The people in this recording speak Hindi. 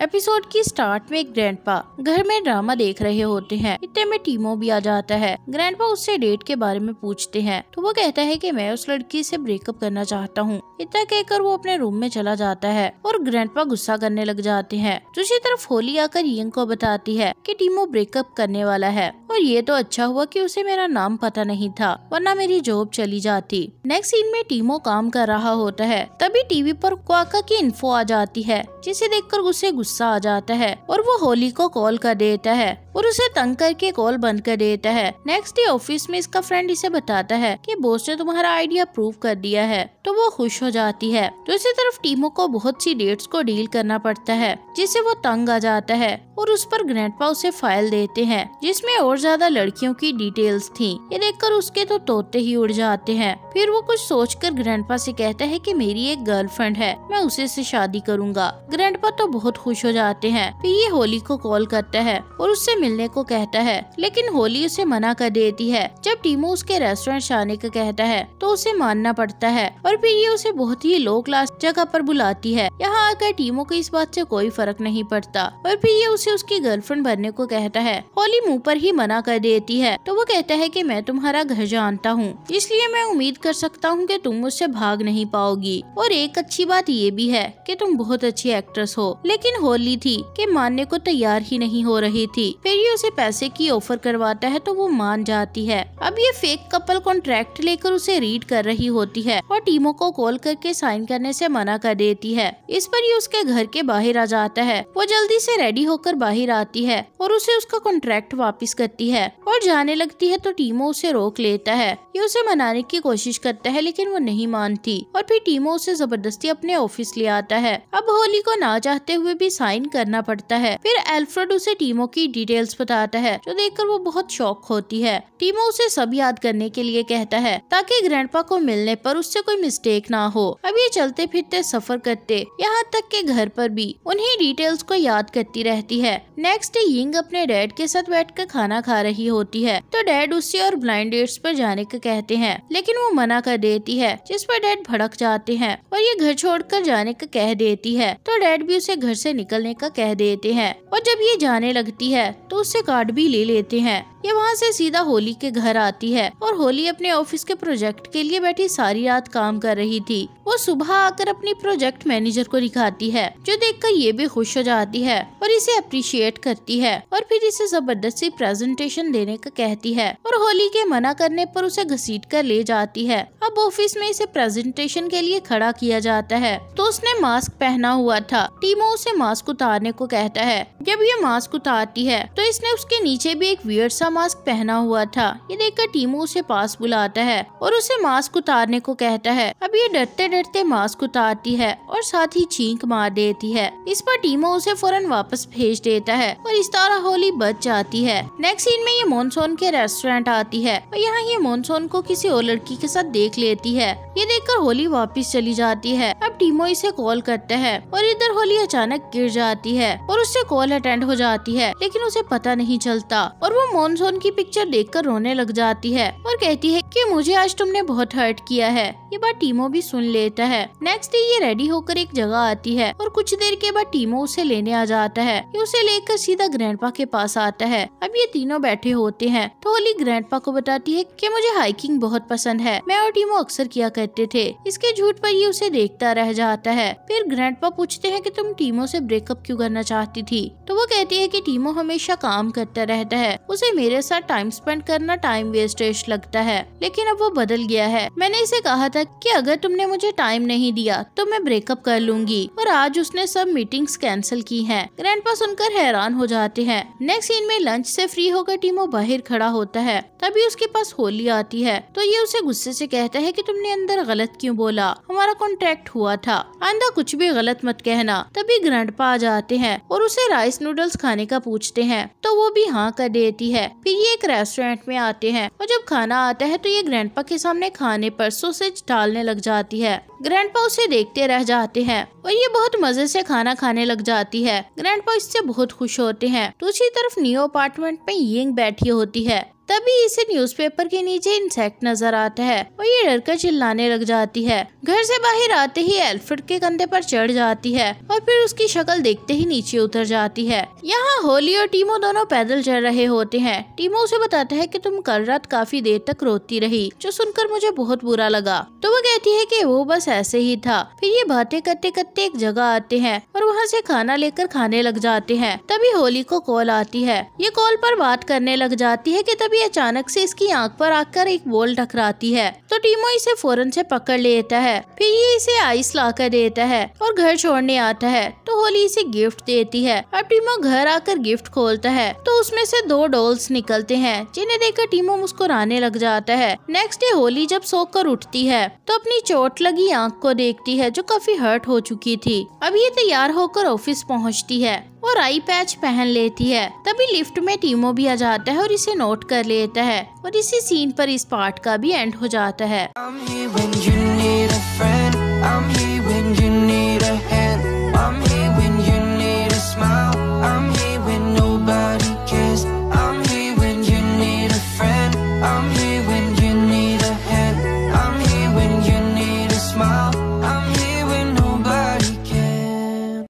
एपिसोड की स्टार्ट में ग्रैंडपा घर में ड्रामा देख रहे होते हैं इतने में टीमो भी आ जाता है ग्रैंडपा उससे डेट के बारे में पूछते हैं तो वो कहता है कि मैं उस लड़की से ब्रेकअप करना चाहता हूँ इतना कहकर वो अपने रूम में चला जाता है और ग्रैंड गुस्सा करने लग जाते हैं दूसरी तरफ होली आकर यंग को बताती है की टीमो ब्रेकअप करने वाला है और ये तो अच्छा हुआ की उसे मेरा नाम पता नहीं था वरना मेरी जॉब चली जाती नेक्स्ट सीन में टीमो काम कर रहा होता है तभी टीवी पर क्वाका की इन्फो आ जाती है जिसे देखकर उसे गुस्सा आ जाता है और वो होली को कॉल कर देता है और उसे तंग करके कॉल बंद कर देता है नेक्स्ट डे ऑफिस में इसका फ्रेंड इसे बताता है कि बोस ने तुम्हारा आइडिया प्रूव कर दिया है तो वो खुश हो जाती है दूसरी तो तरफ टीमों को बहुत सी डेट्स को डील करना पड़ता है जिससे वो तंग आ जाता है और उस पर ग्रैंडपा उसे फाइल देते हैं जिसमें और ज्यादा लड़कियों की डिटेल्स थी ये देखकर उसके तो तोते ही उड़ जाते हैं फिर वो कुछ सोचकर ग्रैंडपा से कहता है कि मेरी एक गर्लफ्रेंड है मैं उसे से शादी करूंगा ग्रैंडपा तो बहुत खुश हो जाते हैं फिर ये होली को कॉल करता है और उससे मिलने को कहता है लेकिन होली उसे मना कर देती है जब टीमू उसके रेस्टोरेंट जाने का कहता है तो उसे मानना पड़ता है और फिर ये उसे बहुत ही लो क्लास जगह आरोप बुलाती है यहाँ आकर टीमो को इस बात ऐसी कोई फर्क नहीं पड़ता और फिर ये उस उसे उसकी गर्लफ्रेंड बनने को कहता है होली मुँह पर ही मना कर देती है तो वो कहता है कि मैं तुम्हारा घर जानता हूँ इसलिए मैं उम्मीद कर सकता हूँ कि तुम मुझसे भाग नहीं पाओगी और एक अच्छी बात ये भी है कि तुम बहुत अच्छी एक्ट्रेस हो लेकिन होली थी कि मानने को तैयार ही नहीं हो रही थी फिर ये उसे पैसे की ऑफर करवाता है तो वो मान जाती है अब ये फेक कपल कॉन्ट्रैक्ट लेकर उसे रीड कर रही होती है और टीमों को कॉल करके साइन करने से मना कर देती है इस पर ये उसके घर के बाहर आ जाता है वो जल्दी से रेडी होकर होकर बाहर आती है और उसे उसका कॉन्ट्रैक्ट वापस करती है और जाने लगती है तो टीमो उसे रोक लेता है ये उसे मनाने की कोशिश करता है लेकिन वो नहीं मानती और फिर टीमो उसे जबरदस्ती अपने ऑफिस ले आता है अब होली को ना चाहते हुए भी साइन करना पड़ता है फिर एल्फ्रेड उसे टीमो की डिटेल्स बताता है जो देख वो बहुत शौक होती है टीमो उसे सब याद करने के लिए कहता है ताकि ग्रैंड को मिलने आरोप उससे कोई मिस्टेक ना हो अब ये चलते फिरते सफर करते यहाँ तक के घर पर भी उन्हीं डिटेल्स को याद करती रहती है नेक्स्ट डे यिंग अपने डैड के साथ बैठ कर खाना खा रही होती है तो डैड उससे और ब्लाइंड डेट्स पर जाने का कहते हैं लेकिन वो मना कर देती है जिस पर डैड भड़क जाते हैं और ये घर छोड़कर जाने का कह देती है तो डैड भी उसे घर से निकलने का कह देते हैं और जब ये जाने लगती है तो उससे कार्ड भी ले लेते हैं ये वहाँ से सीधा होली के घर आती है और होली अपने ऑफिस के प्रोजेक्ट के लिए बैठी सारी रात काम कर रही थी वो सुबह आकर अपनी प्रोजेक्ट मैनेजर को दिखाती है जो देखकर ये भी खुश हो जाती है और इसे अप्रिशिएट करती है और फिर इसे जबरदस्ती प्रेजेंटेशन देने का कहती है और होली के मना करने पर उसे घसीट कर ले जाती है अब ऑफिस में इसे प्रेजेंटेशन के लिए खड़ा किया जाता है तो उसने मास्क पहना हुआ था टीमो उसे मास्क उतारने को कहता है जब ये मास्क उतारती है तो इसने उसके नीचे भी एक वियर सा मास्क पहना हुआ था ये देखकर टीमो उसे पास बुलाता है और उसे मास्क उतारने को कहता है अब ये डरते डरते मास्क उतारती है और साथ ही छींक मार देती है इस पर टीमो उसे फौरन वापस भेज देता है और इस तरह होली बच जाती है नेक्स्ट सीन में ये मानसून के रेस्टोरेंट आती है और यहाँ ये मानसून को किसी और लड़की के साथ देख लेती है ये देखकर होली वापस चली जाती है अब टीमो इसे कॉल करते हैं और इधर होली अचानक गिर जाती है और उससे कॉल अटेंड हो जाती है लेकिन उसे पता नहीं चलता और वो मानसून की पिक्चर कर रोने लग जाती है और कहती है की मुझे आज तुमने बहुत हर्ट किया है ये बात टीमो भी सुन लेता है नेक्स्ट डे ये रेडी होकर एक जगह आती है और कुछ देर के बाद टीमो उसे लेने आ जाता है ये उसे लेकर सीधा ग्रैंडपा के पास आता है अब ये तीनों बैठे होते हैं तो होली ग्रैंडपा को बताती है कि मुझे हाइकिंग बहुत पसंद है मैं और टीमो अक्सर किया करते थे इसके झूठ पर ये उसे देखता रह जाता है फिर ग्रैंड पूछते हैं की तुम टीमो ऐसी ब्रेकअप क्यूँ करना चाहती थी तो वो कहती है की टीमो हमेशा काम करता रहता है उसे मेरे साथ टाइम स्पेंड करना टाइम वेस्टेज लगता है लेकिन अब वो बदल गया है मैंने इसे कहा था कि अगर तुमने मुझे टाइम नहीं दिया तो मैं ब्रेकअप कर लूंगी और आज उसने सब मीटिंग्स कैंसिल की हैं। ग्रैंडपा सुनकर देखकर हैरान हो जाते हैं नेक्स्ट सीन में लंच से फ्री होकर टीमो बाहर खड़ा होता है तभी उसके पास होली आती है तो ये उसे गुस्से से कहता है कि तुमने अंदर गलत क्यों बोला हमारा कॉन्ट्रैक्ट हुआ था अंदर कुछ भी गलत मत कहना तभी ग्रंट आ जाते हैं और उसे राइस नूडल्स खाने का पूछते हैं तो वो भी हाँ कर देती है फिर ये एक रेस्टोरेंट में आते हैं और जब खाना आता है तो ये ग्रैंड के सामने खाने पर सोसेज डालने लग जाती है ग्रैंड उसे देखते रह जाते हैं और ये बहुत मजे से खाना खाने लग जाती है ग्रैंड इससे बहुत खुश होते हैं दूसरी तरफ न्यू अपार्टमेंट में यिंग बैठी होती है तभी इसे न्यूज़पेपर के नीचे इंसेक्ट नजर आता है और ये डर कर चिल्लाने लग जाती है घर से बाहर आते ही एल्फ्रेड के कंधे पर चढ़ जाती है और फिर उसकी शक्ल देखते ही नीचे उतर जाती है यहाँ होली और टीमो दोनों पैदल चल रहे होते हैं टीमो उसे बताता है की तुम कल रात काफी देर तक रोती रही जो सुनकर मुझे बहुत बुरा लगा तो वो कहती है की वो बस ऐसे ही था फिर ये बातें करते करते एक जगह आते हैं और वहाँ से खाना लेकर खाने लग जाते हैं तभी होली को कॉल आती है ये कॉल पर बात करने लग जाती है कि तभी अचानक से इसकी आंख पर आकर एक बॉल टकराती है तो टीमो इसे फौरन से पकड़ लेता है फिर ये इसे आइस ला कर देता है और घर छोड़ने आता है तो होली इसे गिफ्ट देती है अब टीमो घर आकर गिफ्ट खोलता है तो उसमें से दो डॉल्स निकलते हैं जिन्हें देखकर टीमो मुस्कुराने लग जाता है नेक्स्ट डे होली जब सो कर उठती है तो अपनी चोट लगी आँख को देखती है जो काफी हर्ट हो चुकी थी अब ये तैयार होकर ऑफिस पहुँचती है और आई पैच पहन लेती है तभी लिफ्ट में टीमो भी आ जाता है और इसे नोट कर लेता है और इसी सीन पर इस पार्ट का भी एंड हो जाता है